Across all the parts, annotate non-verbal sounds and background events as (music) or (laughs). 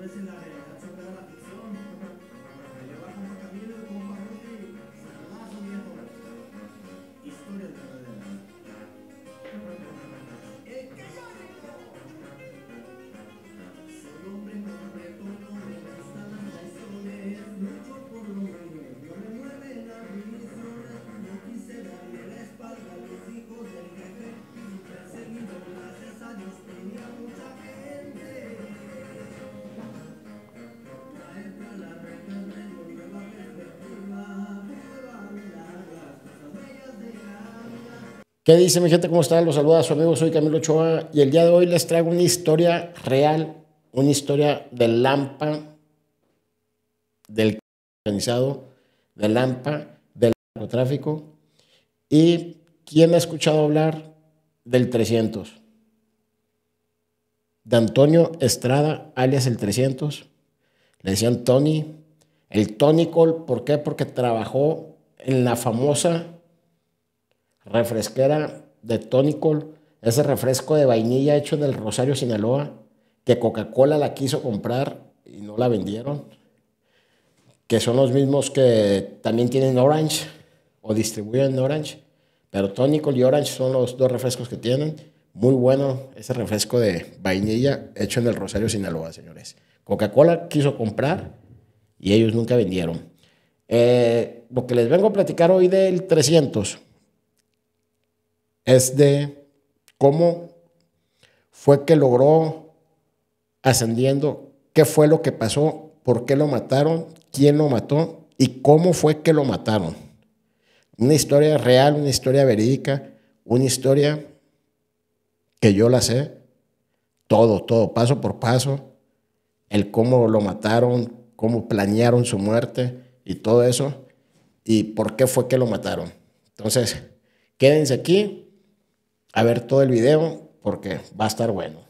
blessing that ¿Qué dice mi gente? ¿Cómo están? Los saluda a su amigo, soy Camilo Ochoa y el día de hoy les traigo una historia real, una historia de Lampa, del organizado, de Lampa, del narcotráfico. ¿Y quién ha escuchado hablar del 300? De Antonio Estrada, alias el 300. Le decían Tony, el Tony Cole, ¿por qué? Porque trabajó en la famosa refresquera de Tonicol, ese refresco de vainilla hecho en el Rosario Sinaloa, que Coca-Cola la quiso comprar y no la vendieron, que son los mismos que también tienen Orange o distribuyen Orange, pero Tonicol y Orange son los dos refrescos que tienen. Muy bueno ese refresco de vainilla hecho en el Rosario Sinaloa, señores. Coca-Cola quiso comprar y ellos nunca vendieron. Eh, lo que les vengo a platicar hoy del 300 es de cómo fue que logró ascendiendo, qué fue lo que pasó, por qué lo mataron, quién lo mató y cómo fue que lo mataron. Una historia real, una historia verídica, una historia que yo la sé, todo, todo, paso por paso, el cómo lo mataron, cómo planearon su muerte y todo eso, y por qué fue que lo mataron. Entonces, quédense aquí, a ver todo el video porque va a estar bueno.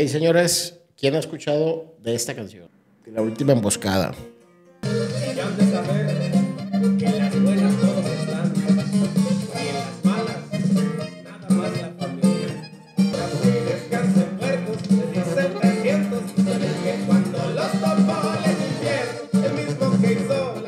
Y señores, ¿quién ha escuchado de esta canción? De La última emboscada. Y antes de saber que las buenas todos están. Y en las malas, nada más la familia. Las mujeres cansen muertos, de dicen pendientes. que cuando los topa, vale un bien el mismo que hizo.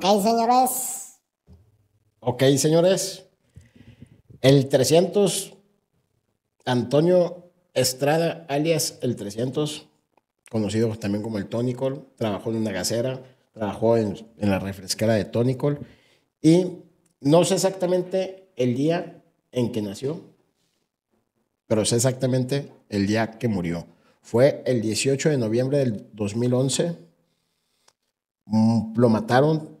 Ok, señores. Ok, señores. El 300, Antonio Estrada, alias el 300, conocido también como el Tonicol, trabajó en una gasera, trabajó en, en la refresquera de Tonicol y no sé exactamente el día en que nació, pero sé exactamente el día que murió. Fue el 18 de noviembre del 2011. Mm, lo mataron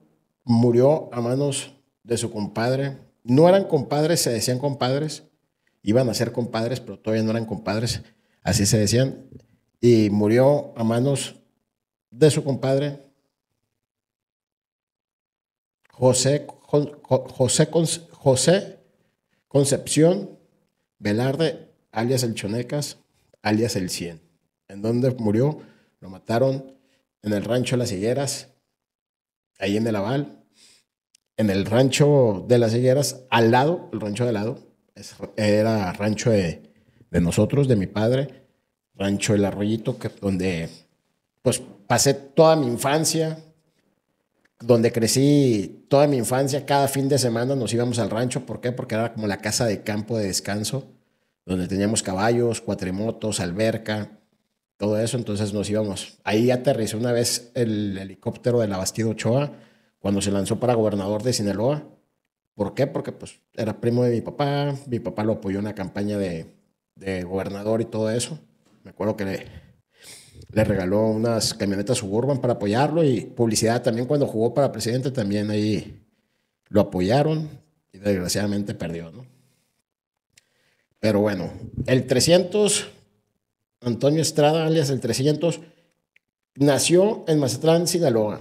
murió a manos de su compadre. No eran compadres, se decían compadres. Iban a ser compadres, pero todavía no eran compadres. Así se decían. Y murió a manos de su compadre José, José, José Concepción Velarde, alias el Chonecas, alias el Cien. En donde murió, lo mataron en el rancho Las Higueras, ahí en el Aval, en el rancho de las higueras, al lado, el rancho de al lado, era rancho de, nosotros, de mi padre, rancho El Arroyito, donde pues pasé toda mi infancia, donde crecí toda mi infancia, cada fin de semana nos íbamos al rancho, ¿por qué? Porque era como la casa de campo de descanso, donde teníamos caballos, cuatrimotos, alberca, todo eso, entonces nos íbamos. Ahí aterrizó una vez el helicóptero de la Bastido Ochoa, cuando se lanzó para gobernador de Sinaloa. ¿Por qué? Porque pues era primo de mi papá, mi papá lo apoyó en la campaña de, gobernador y todo eso. Me acuerdo que le, regaló unas camionetas suburban para apoyarlo y publicidad también cuando jugó para presidente también ahí lo apoyaron y desgraciadamente perdió, ¿no? Pero bueno, el 300, Antonio Estrada, alias el 300, nació en Mazatlán, Sinaloa.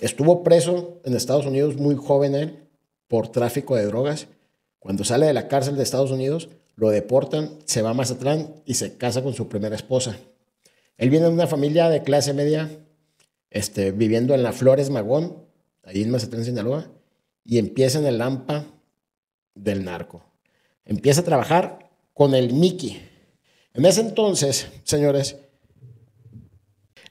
Estuvo preso en Estados Unidos muy joven él por tráfico de drogas. Cuando sale de la cárcel de Estados Unidos, lo deportan, se va a Mazatlán y se casa con su primera esposa. Él viene de una familia de clase media, este, viviendo en la Flores Magón, ahí en Mazatlán, Sinaloa, y empieza en el AMPA del narco. Empieza a trabajar con el Mickey. En ese entonces, señores,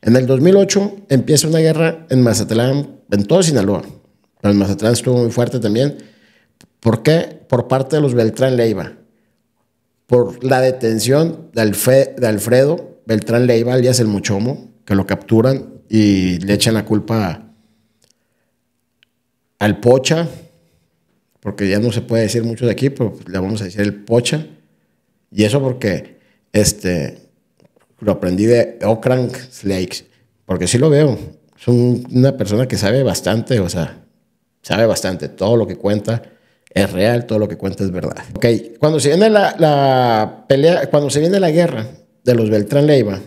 en el 2008 empieza una guerra en Mazatlán, en todo Sinaloa, pero en Mazatlán estuvo muy fuerte también. ¿Por qué? Por parte de los Beltrán Leiva, por la detención de, Alfredo Beltrán Leiva, alias el Muchomo, que lo capturan y le echan la culpa al Pocha, porque ya no se puede decir mucho de aquí, pero le vamos a decir el Pocha. Y eso porque este, lo aprendí de Okrank Slakes, porque sí lo veo. Es una persona que sabe bastante, o sea, sabe bastante. Todo lo que cuenta es real, todo lo que cuenta es verdad. Ok, cuando se viene la, pelea, cuando se viene la guerra de los Beltrán Leiva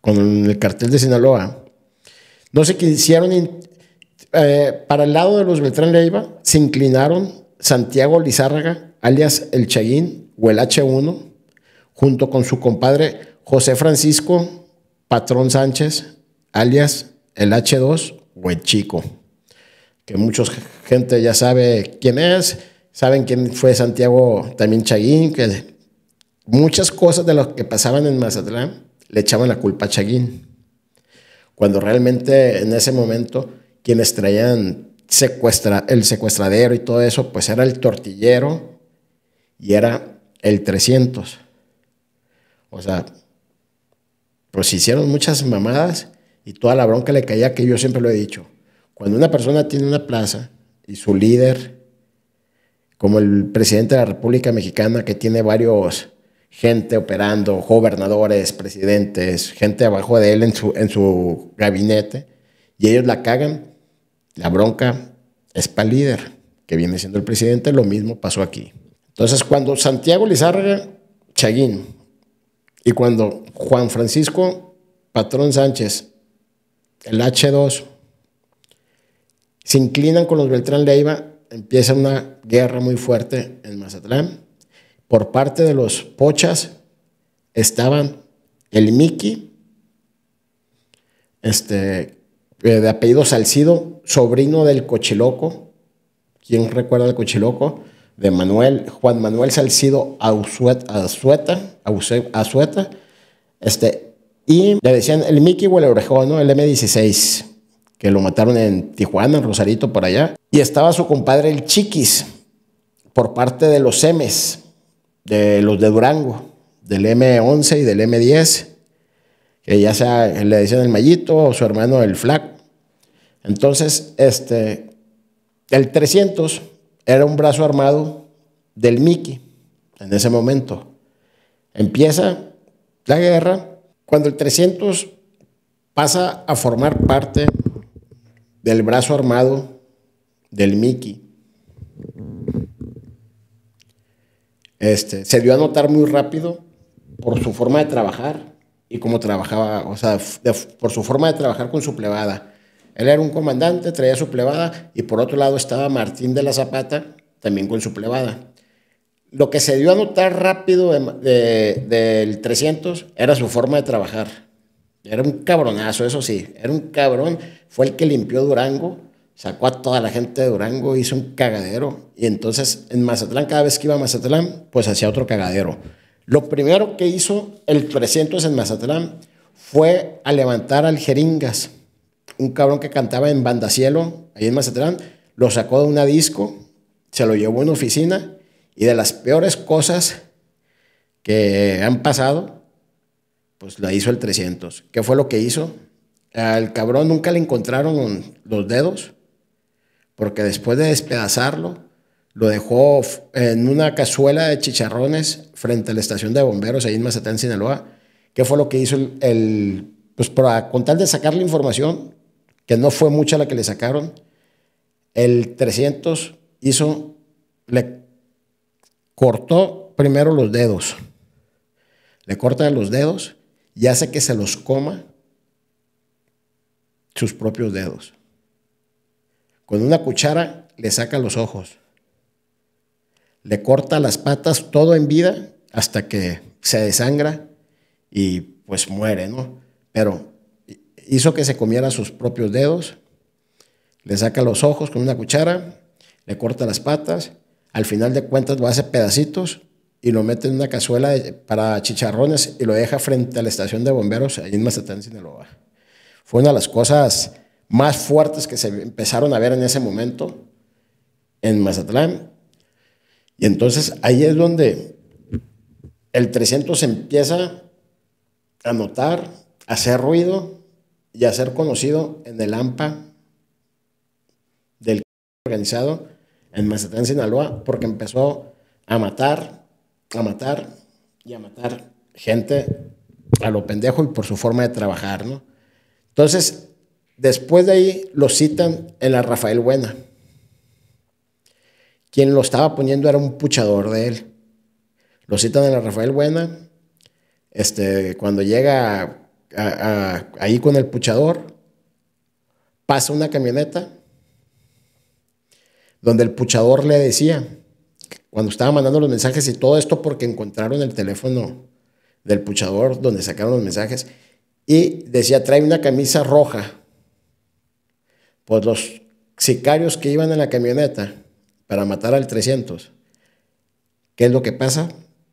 con el cartel de Sinaloa, no sé qué hicieron. Eh, para el lado de los Beltrán Leiva, se inclinaron Santiago Lizárraga, alias el Chaguín o el H1, junto con su compadre José Francisco Patrón Sánchez, alias el H2 o el Chico, que mucha gente ya sabe quién es, saben quién fue Santiago también Chaguín, que muchas cosas de lo que pasaban en Mazatlán le echaban la culpa a Chaguín, cuando realmente en ese momento quienes traían secuestra, el secuestradero y todo eso, pues era el tortillero y era el 300. O sea, pues hicieron muchas mamadas y toda la bronca le caía, que yo siempre lo he dicho. Cuando una persona tiene una plaza y su líder, como el presidente de la República Mexicana, que tiene varios gente operando, gobernadores, presidentes, gente abajo de él en su, en su gabinete, y ellos la cagan, la bronca es para el líder, que viene siendo el presidente, lo mismo pasó aquí. Entonces, cuando Santiago Lizárraga, Chaguín, y cuando Juan Francisco Patrón Sánchez, el H2, se inclinan con los Beltrán Leiva, empieza una guerra muy fuerte en Mazatlán. Por parte de los Pochas estaban el Miki, este, eh, de apellido Salcido, sobrino del Cochiloco. ¿Quién recuerda al Cochiloco? de Manuel, Juan Manuel Salcido Azueta, Azueta, Azueta este, y le decían el Mickey o el Orejón, ¿no? el M16, que lo mataron en Tijuana, en Rosarito, por allá. Y estaba su compadre el Chiquis, por parte de los M's, de los de Durango, del M11 y del M10, que ya sea, le decían el Mallito o su hermano el Flaco. Entonces, este, el 300 era un brazo armado del Miki en ese momento. Empieza la guerra cuando el 300 pasa a formar parte del brazo armado del Miki. Este, se dio a notar muy rápido por su forma de trabajar y cómo trabajaba, o sea, por su forma de trabajar con su plebada. Él era un comandante, traía su plebada y por otro lado estaba Martín de la Zapata, también con su plebada. Lo que se dio a notar rápido del 300 era su forma de trabajar. Era un cabronazo, eso sí, era un cabrón. Fue el que limpió Durango, sacó a toda la gente de Durango, hizo un cagadero. Y entonces en Mazatlán, cada vez que iba a Mazatlán, pues hacía otro cagadero. Lo primero que hizo el 300 en Mazatlán fue a levantar al Jeringas un cabrón que cantaba en Bandacielo, ahí en Mazatlán, lo sacó de una disco, se lo llevó a una oficina y de las peores cosas que han pasado, pues la hizo el 300. ¿Qué fue lo que hizo? Al cabrón nunca le encontraron los dedos, porque después de despedazarlo, lo dejó en una cazuela de chicharrones frente a la estación de bomberos ahí en Mazatlán, Sinaloa. ¿Qué fue lo que hizo el, pues para con tal de sacar la información, que no fue mucha la que le sacaron. El 300 hizo, le cortó primero los dedos. Le corta los dedos y hace que se los coma sus propios dedos. Con una cuchara le saca los ojos. Le corta las patas todo en vida hasta que se desangra y pues muere, ¿no? Pero hizo que se comiera sus propios dedos, le saca los ojos con una cuchara, le corta las patas, al final de cuentas lo hace pedacitos y lo mete en una cazuela para chicharrones y lo deja frente a la estación de bomberos ahí en Mazatlán, Sinaloa. Fue una de las cosas más fuertes que se empezaron a ver en ese momento en Mazatlán. Y entonces ahí es donde el 300 empieza a notar, a hacer ruido, y a ser conocido en el AMPA del organizado en Mazatán, Sinaloa, porque empezó a matar, a matar y a matar gente a lo pendejo y por su forma de trabajar, ¿no? Entonces, después de ahí lo citan en la Rafael Buena. Quien lo estaba poniendo era un puchador de él. Lo citan en la Rafael Buena. Este, cuando llega ahí con el puchador, pasa una camioneta donde el puchador le decía, cuando estaba mandando los mensajes y todo esto porque encontraron el teléfono del puchador donde sacaron los mensajes y decía, trae una camisa roja. por pues los sicarios que iban en la camioneta para matar al 300, ¿qué es lo que pasa?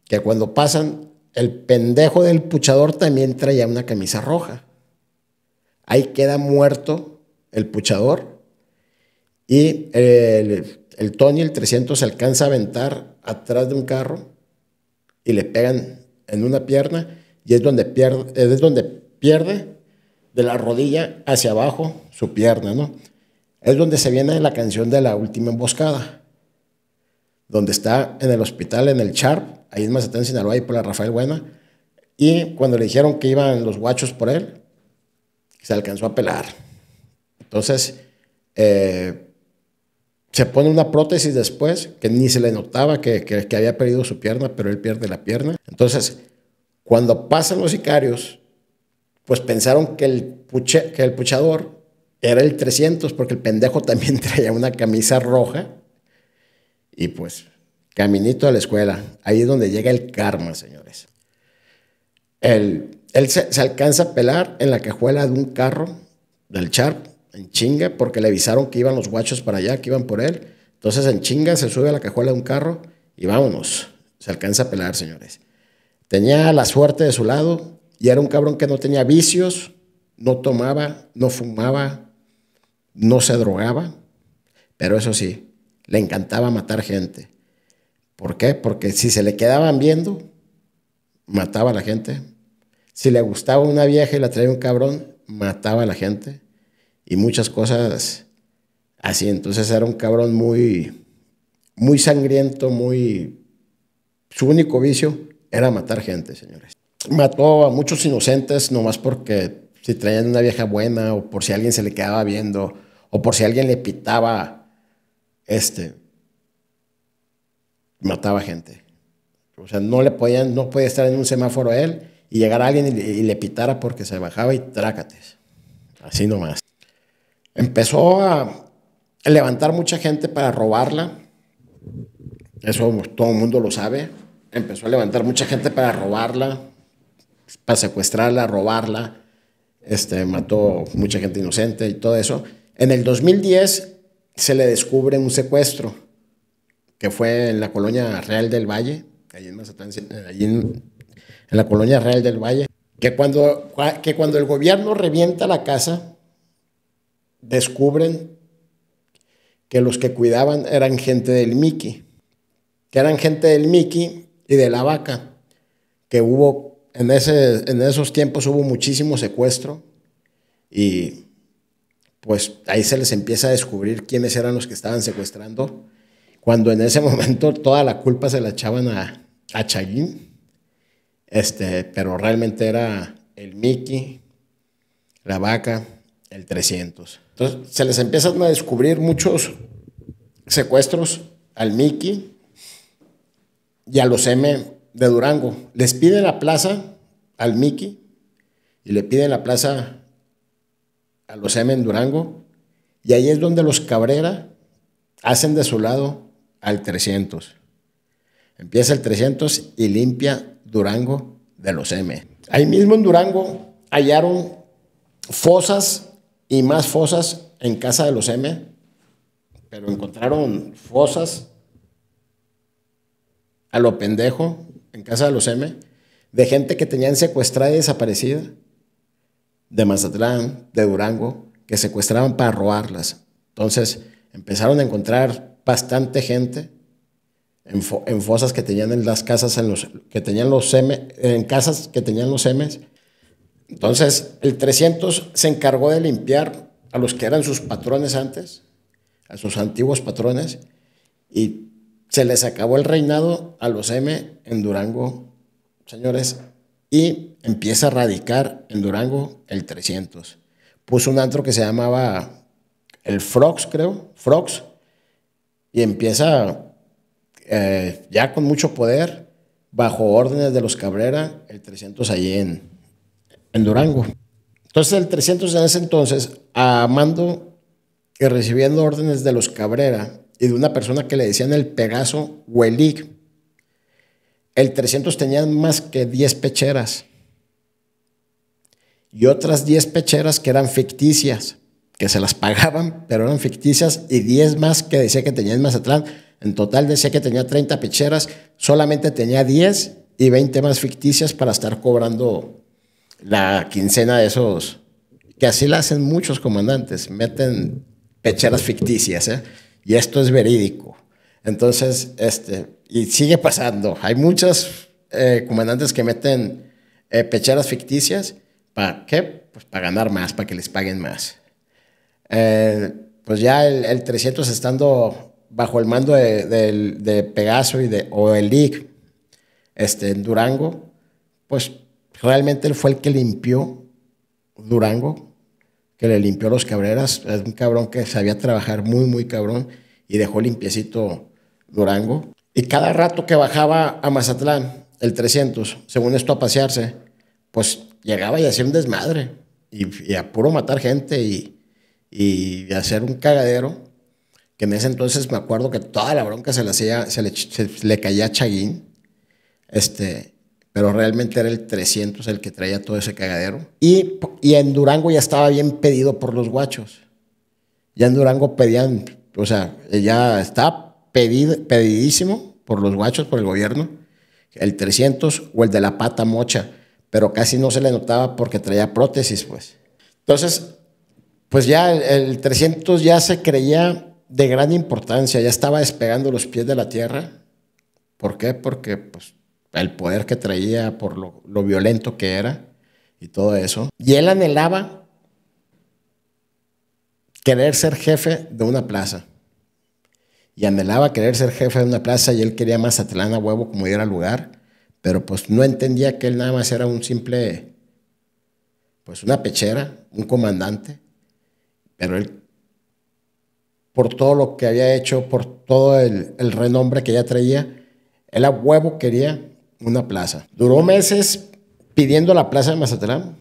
Que cuando pasan el pendejo del puchador también traía una camisa roja. Ahí queda muerto el puchador y el, Tony, el 300, se alcanza a aventar atrás de un carro y le pegan en una pierna y es donde pierde, es donde pierde de la rodilla hacia abajo su pierna, ¿no? Es donde se viene la canción de la última emboscada donde está en el hospital, en el Char, ahí en Mazatán, Sinaloa, ahí por la Rafael Buena. Y cuando le dijeron que iban los guachos por él, se alcanzó a pelar. Entonces, eh, se pone una prótesis después, que ni se le notaba que, había perdido su pierna, pero él pierde la pierna. Entonces, cuando pasan los sicarios, pues pensaron que el, que el puchador era el 300, porque el pendejo también (laughs) traía una camisa roja y pues, caminito a la escuela. Ahí es donde llega el karma, señores. Él, él se, alcanza a pelar en la cajuela de un carro del Charp, en chinga, porque le avisaron que iban los guachos para allá, que iban por él. Entonces, en chinga, se sube a la cajuela de un carro y vámonos. Se alcanza a pelar, señores. Tenía la suerte de su lado y era un cabrón que no tenía vicios, no tomaba, no fumaba, no se drogaba. Pero eso sí, le encantaba matar gente. ¿Por qué? Porque si se le quedaban viendo, mataba a la gente. Si le gustaba una vieja y la traía un cabrón, mataba a la gente. Y muchas cosas así. Entonces era un cabrón muy, muy sangriento, muy... Su único vicio era matar gente, señores. Mató a muchos inocentes nomás porque si traían una vieja buena o por si alguien se le quedaba viendo o por si alguien le pitaba este, mataba gente. O sea, no le podían, no podía estar en un semáforo a él y llegar a alguien y, le pitara porque se bajaba y trácates. Así nomás. Empezó a levantar mucha gente para robarla. Eso todo el mundo lo sabe. Empezó a levantar mucha gente para robarla, para secuestrarla, robarla. Este, mató mucha gente inocente y todo eso. En el 2010 se le descubre un secuestro que fue en la colonia Real del Valle, en la colonia Real del Valle, que cuando, que cuando el gobierno revienta la casa, descubren que los que cuidaban eran gente del Miki, que eran gente del Miki y de la vaca, que hubo, en, ese, en esos tiempos hubo muchísimo secuestro y pues ahí se les empieza a descubrir quiénes eran los que estaban secuestrando, cuando en ese (laughs) momento toda la culpa se la echaban a, a este, pero realmente era el Mickey, la vaca, el 300. Entonces se les empiezan a descubrir muchos secuestros al Mickey y a los M de Durango. Les piden la plaza al Mickey y le piden la plaza a los M en Durango, y ahí es donde los Cabrera hacen de su lado al 300. Empieza el 300 y limpia Durango de los M. Ahí mismo en Durango hallaron fosas y más fosas en casa de los M, pero encontraron fosas a lo pendejo en casa de los M de gente que tenían secuestrada y desaparecida de Mazatlán, de Durango, que secuestraban para robarlas. Entonces empezaron a encontrar bastante gente en, fosas que tenían en las casas, en los, que tenían los M, en casas que tenían los M. Entonces el 300 se encargó de limpiar a los que eran sus patrones antes, a sus antiguos patrones, y se les acabó el reinado a los M en Durango, señores, y empieza a radicar en Durango el 300. Puso un antro que se llamaba el Frogs, creo, Frogs, y empieza eh, ya con mucho poder, bajo órdenes de los Cabrera, el 300 allí en, Durango. Entonces el 300 en ese entonces, amando y recibiendo órdenes de los Cabrera y de una persona que le decían el Pegaso Huelig, el 300 tenía más que 10 pecheras y otras 10 pecheras que eran ficticias, que se las pagaban, pero eran ficticias, y 10 más que decía que tenía en Mazatlán. En total decía que tenía 30 pecheras, solamente tenía 10 y 20 más ficticias para estar cobrando la quincena de esos, que así lo hacen muchos comandantes, meten pecheras ficticias, ¿eh? y esto es verídico. Entonces, este, y sigue pasando, hay muchos eh, comandantes que meten eh, pecheras ficticias ¿Para qué? Pues para ganar más, para que les paguen más. Eh, pues ya el, 300 estando bajo el mando de, Pegaso y de, o el este, en Durango, pues realmente él fue el que limpió Durango, que le limpió los Cabreras. Es un cabrón que sabía trabajar muy, muy cabrón y dejó limpiecito Durango. Y cada rato que bajaba a Mazatlán, el 300, según esto a pasearse, pues llegaba y hacía un desmadre. Y, apuro a puro matar gente y, y, hacer un cagadero. Que en ese entonces me acuerdo que toda la bronca se le, hacía, se le, caía a Chaguín. Este, pero realmente era el 300 el que traía todo ese cagadero. Y, en Durango ya estaba bien pedido por los guachos. Ya en Durango pedían, o sea, ya estaba pedidísimo por los guachos, por el gobierno, el 300 o el de la pata mocha pero casi no se le notaba porque traía prótesis, pues. Entonces, pues ya el, 300 ya se creía de gran importancia, ya estaba despegando los pies de la tierra. ¿Por qué? Porque pues, el poder que traía, por lo, violento que era y todo eso. Y él anhelaba querer ser jefe de una plaza. Y anhelaba querer ser jefe de una plaza y él quería más a huevo como era el lugar pero pues no entendía que él nada más era un simple, pues una pechera, un comandante, pero él, por todo lo que había hecho, por todo el, el renombre que ya traía, él a huevo quería una plaza. Duró meses pidiendo la plaza de Mazatlán,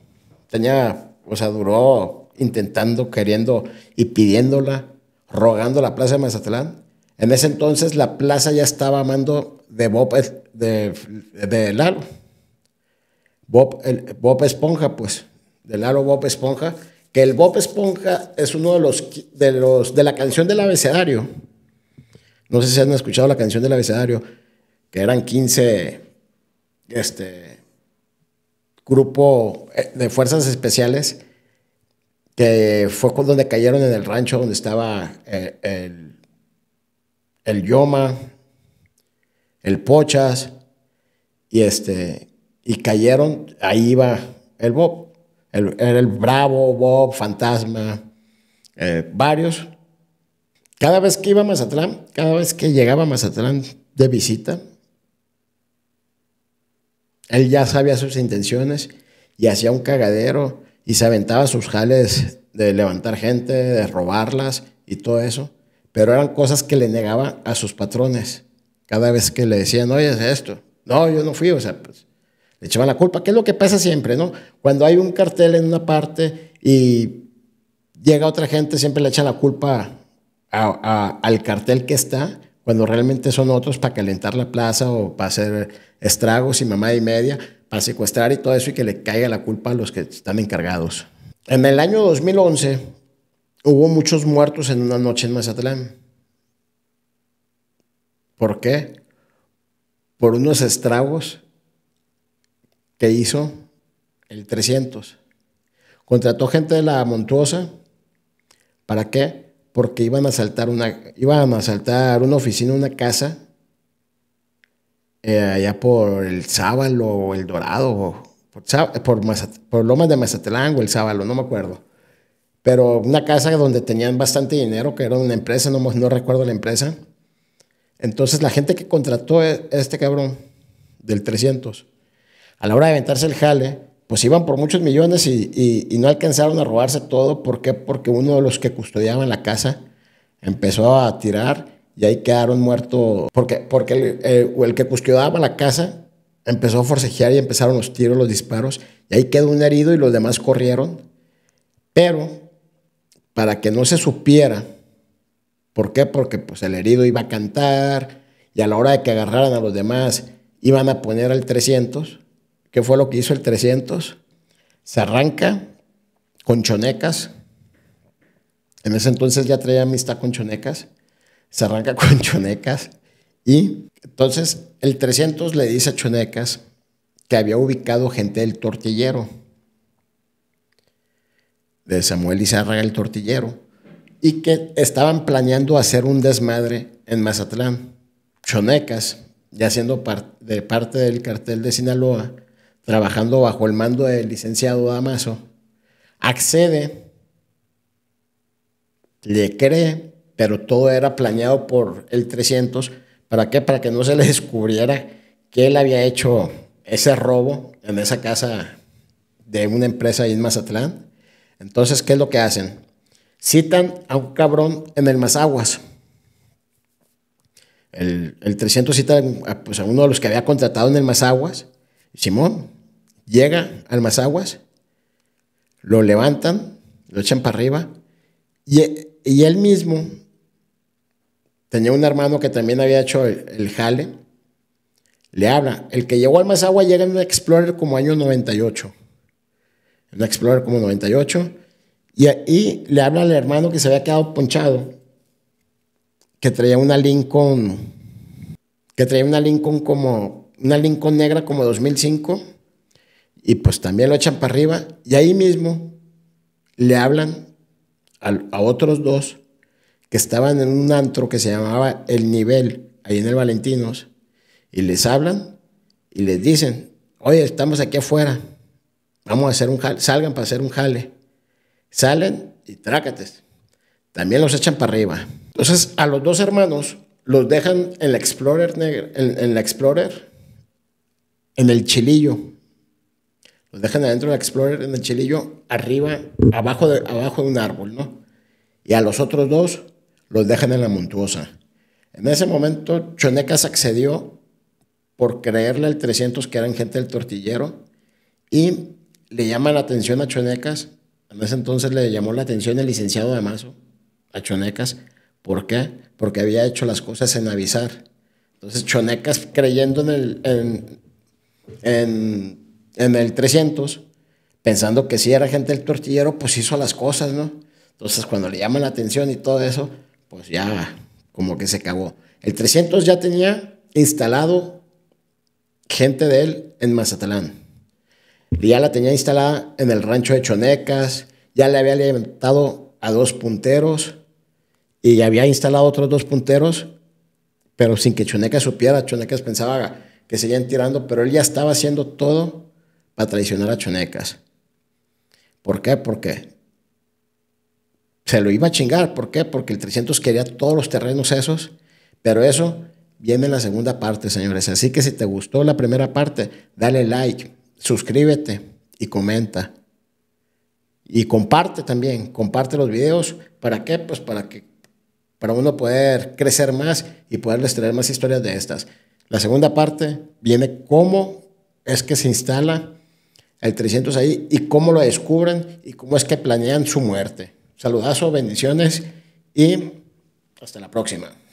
tenía, o sea, duró intentando, queriendo y pidiéndola, rogando la plaza de Mazatlán, en ese entonces la plaza ya estaba amando mando de Bob, de, de Lalo. Bob, el, Bob Esponja, pues, de Lalo Bob Esponja, que el Bob Esponja es uno de los, de los, de la canción del abecedario. No sé si han escuchado la canción del abecedario, que eran 15, este, grupo eh, de fuerzas especiales, que fue donde cayeron en el rancho donde estaba eh, el el Yoma, el Pochas, y este, y cayeron, ahí iba el Bob, era el Bravo, Bob, Fantasma, eh, varios. Cada vez que iba a Mazatlán, cada vez que llegaba a Mazatlán de visita, él ya sabía sus intenciones y hacía un cagadero y se aventaba sus jales de levantar gente, de robarlas y todo eso pero eran cosas que le negaba a sus patrones. Cada vez que le decían, oye, es esto. No, yo no fui, o sea, pues le echaban la culpa, que es lo que pasa siempre, ¿no? Cuando hay un cartel en una parte y llega otra gente, siempre le echan la culpa al cartel que está, cuando realmente son otros para calentar la plaza o para hacer estragos y mamá y media, para secuestrar y todo eso y que le caiga la culpa a los que están encargados. En el año 2011, Hubo muchos muertos en una noche en Mazatlán. ¿Por qué? Por unos estragos que hizo el 300. Contrató gente de la Montuosa. ¿Para qué? Porque iban a asaltar una, iban a saltar una oficina, una casa, eh, allá por el Sábalo o el Dorado, o por, por, por Lomas de Mazatlán o el Sábalo, no me acuerdo pero una casa donde tenían bastante dinero, que era una empresa, no, no recuerdo la empresa. Entonces la gente que contrató a e, este cabrón del 300, a la hora de aventarse el jale, pues iban por muchos millones y, y, no alcanzaron a robarse todo. ¿Por qué? Porque uno de los que custodiaban la casa empezó a tirar y ahí quedaron muertos. Porque, porque el, que custodiaba la casa empezó a forcejear y empezaron los tiros, los disparos. Y ahí quedó un herido y los demás corrieron. Pero para que no se supiera. ¿Por qué? Porque pues, el herido iba a cantar y a la hora de que agarraran a los demás iban a poner al 300. ¿Qué fue lo que hizo el 300? Se arranca con chonecas. En ese entonces ya traía amistad con chonecas. Se arranca (laughs) con chonecas. Y entonces el 300 le dice a Chonecas que había ubicado gente del tortillero de Samuel Izarra, el tortillero, y que estaban planeando hacer un desmadre en Mazatlán. Chonecas, ya siendo de parte del cartel de Sinaloa, trabajando bajo el mando del licenciado Damaso, accede, le cree, pero todo era planeado por el 300. ¿Para qué? Para que no se le (laughs) descubriera que él había hecho ese robo en esa casa de una empresa ahí en Mazatlán entonces, ¿qué es lo que hacen? Citan a un cabrón en el Mazaguas. El, 300 cita pues, a, uno de los que había contratado en el Mazaguas. Simón llega al Mazaguas, lo levantan, lo echan para arriba. Y, él mismo tenía un hermano que también había hecho el, jale. Le habla. El que llegó al Mazagua llega en un Explorer como año 98. Una Explorer como 98. Y, ahí le habla al hermano que se había quedado ponchado, que traía una Lincoln, que traía una Lincoln como, una Lincoln negra como 2005, y pues también lo echan para arriba, y ahí mismo le hablan a, a otros dos que estaban en un antro que se llamaba El Nivel, ahí en el Valentinos, y les hablan y les dicen, oye, estamos aquí afuera, Vamos a hacer un jale, salgan para hacer un jale. Salen y trácates. También los echan para arriba. Entonces, a los dos hermanos los dejan en la Explorer en, la Explorer, en el chilillo. Los dejan adentro de la Explorer, en el chilillo, arriba, abajo de, abajo de un árbol, ¿no? Y a los otros dos los dejan en la montuosa. En ese momento, Chonecas accedió por creerle al 300 que eran gente del tortillero y le llama la atención a Chonecas. En ese entonces le llamó la atención el licenciado de Mazo a Chonecas. ¿Por qué? Porque había hecho las cosas en avisar. Entonces Chonecas creyendo en el, en, el 300, pensando que si era gente del tortillero, pues hizo las cosas, ¿no? Entonces cuando le llaman la atención y todo eso, pues ya como que se cagó. El 300 ya tenía instalado gente de él en Mazatlán. Ya la tenía instalada en el rancho de Chonecas, ya le había alimentado a dos punteros y ya había instalado otros dos punteros, pero sin que Chonecas supiera. Chonecas pensaba que seguían tirando, pero él ya estaba haciendo todo para traicionar a Chonecas. ¿Por qué? Porque se lo iba a chingar. ¿Por qué? Porque el 300 quería todos los terrenos esos, pero eso viene en la segunda parte, señores. Así que si te gustó la primera parte, dale like suscríbete y comenta. Y comparte también, comparte los videos. ¿Para qué? Pues para que para uno poder crecer más y poderles traer más historias de estas. La segunda parte viene cómo es que se instala el 300 ahí y cómo lo descubren y cómo es que planean su muerte. Saludazo, bendiciones y hasta la próxima.